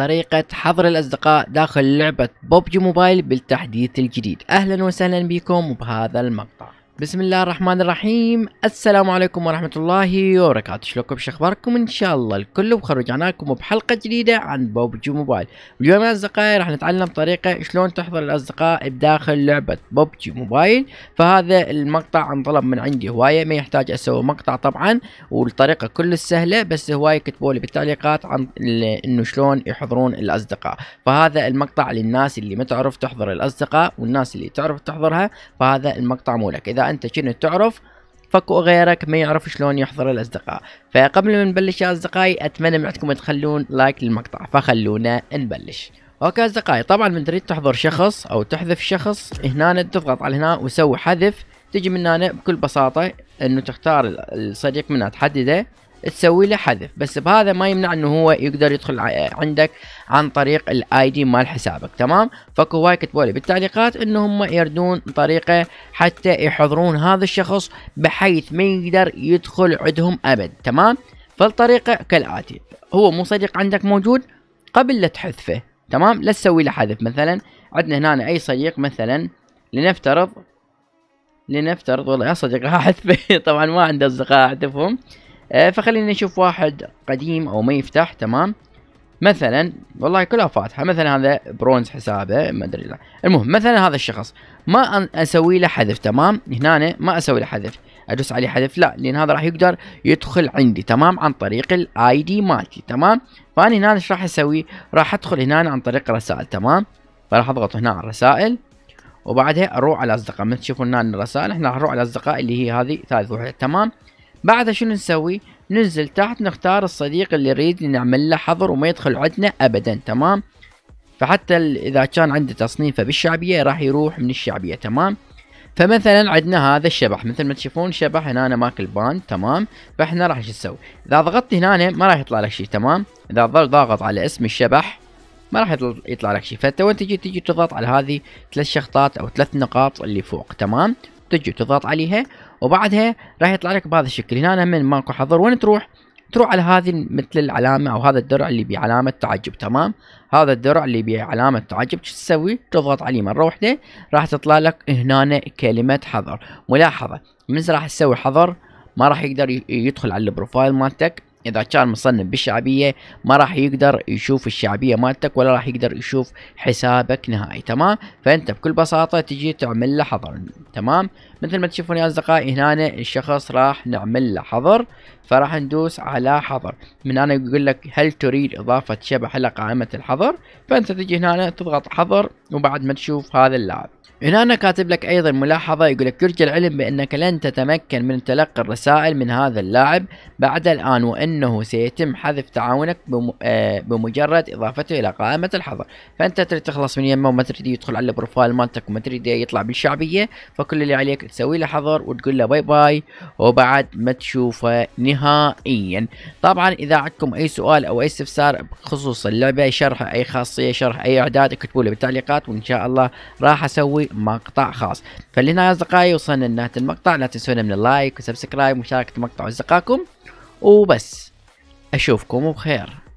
طريقة حظر الأصدقاء داخل لعبة بوبجي موبايل بالتحديث الجديد أهلا وسهلا بكم بهذا المقطع بسم الله الرحمن الرحيم السلام عليكم ورحمة الله وبركاته شلونكم شو اخباركم ان شاء الله الكل بخير رجعنا لكم بحلقة جديدة عن بوبجي موبايل اليوم يا اصدقائي راح نتعلم طريقة شلون تحضر الاصدقاء بداخل لعبة بوبجي موبايل فهذا المقطع انطلب من عندي هواية ما يحتاج اسوي مقطع طبعا والطريقة كل سهلة بس هواية كتبوا لي بالتعليقات عن انه شلون يحضرون الاصدقاء فهذا المقطع للناس اللي ما تعرف تحضر الاصدقاء والناس اللي تعرف تحضرها فهذا المقطع مو لك اذا انت شنو تعرف فكو غيرك ما يعرف شلون يحضر الاصدقاء فقبل ما نبلش يا اصدقائي اتمنى منكم تخلون لايك للمقطع فخلونا نبلش اوكي اصدقائي طبعا من تريد تحضر شخص او تحذف شخص هنا تضغط على هنا وسوي حذف تجي من هنا بكل بساطة انه تختار الصديق منها تحدده تسوي له حذف بس بهذا ما يمنع انه هو يقدر يدخل عندك عن طريق الاي دي مال حسابك تمام فكو هواي كتبوا لي بالتعليقات انه هم يردون طريقه حتى يحضرون هذا الشخص بحيث ما يقدر يدخل عندهم ابد تمام فالطريقه كالاتي هو مو صديق عندك موجود قبل لا تحذفه تمام لا تسوي له حذف مثلا عندنا هنا اي صديق مثلا لنفترض لنفترض والله يا صديق حذفه طبعا ما عنده اصدقاء احذفهم آه، فخلينا نشوف واحد قديم او ما يفتح تمام مثلا والله كلها فاتحه مثلا هذا برونز حسابه ما ادري لا المهم مثلا هذا الشخص ما اسوي له حذف تمام هنا ما اسوي له حذف ادوس عليه حذف لا لان هذا راح يقدر يدخل عندي تمام عن طريق الاي دي مالتي تمام فانا هنا ايش راح اسوي راح ادخل هنا عن طريق رسائل تمام فراح اضغط هنا على الرسائل وبعدها اروح على اصدقاء مثل تشوفون هنا الرسائل احنا راح نروح على الاصدقاء اللي هي هذه ثالث وحده تمام بعدها شنو نسوي ننزل تحت نختار الصديق اللي نريد نعمل له حظر وما يدخل عندنا ابدا تمام فحتى اذا كان عنده تصنيفه بالشعبيه راح يروح من الشعبيه تمام فمثلا عندنا هذا الشبح مثل ما تشوفون شبح هنا أنا ماكل باند تمام فاحنا راح شو نسوي اذا ضغطت هنا ما راح يطلع لك شيء تمام اذا ضاغط على اسم الشبح ما راح يطلع لك شيء فانت وين تجي تجي تضغط على هذه ثلاث شخطات او ثلاث نقاط اللي فوق تمام تجي تضغط عليها وبعدها راح يطلع لك بهذا الشكل هنا من ماكو حظر وين تروح تروح على هذه مثل العلامة أو هذا الدرع اللي بعلامة تعجب تمام هذا الدرع اللي بعلامة تعجب شو تسوي تضغط عليه مرة واحدة راح تطلع لك هنا كلمة حظر ملاحظة من راح تسوي حظر ما راح يقدر يدخل على البروفايل مالتك اذا كان مصنف بالشعبيه ما راح يقدر يشوف الشعبيه مالتك ولا راح يقدر يشوف حسابك نهائي تمام فانت بكل بساطه تجي تعمل له حظر تمام مثل ما تشوفون يا اصدقائي هنا الشخص راح نعمل له حظر فراح ندوس على حظر من هنا يقول لك هل تريد اضافه شبح الى قائمه الحظر فانت تجي هنا تضغط حظر وبعد ما تشوف هذا اللاعب هنا أنا كاتب لك أيضا ملاحظة يقول لك يرجى العلم بأنك لن تتمكن من تلقي الرسائل من هذا اللاعب بعد الآن وأنه سيتم حذف تعاونك آه، بمجرد إضافته إلى قائمة الحظر فأنت تريد تخلص من يمه وما تريد يدخل على البروفايل مالتك وما تريد يطلع بالشعبية فكل اللي عليك تسوي له حظر وتقول له باي باي وبعد ما تشوفه نهائيا طبعا إذا عندكم أي سؤال أو أي استفسار بخصوص اللعبة شرح أي خاصية شرح أي إعداد اكتبوا لي بالتعليقات الفيديوهات وان شاء الله راح اسوي مقطع خاص فلهنا يا اصدقائي وصلنا لنهايه المقطع لا تنسونا من اللايك وسبسكرايب ومشاركه المقطع اصدقائكم وبس اشوفكم بخير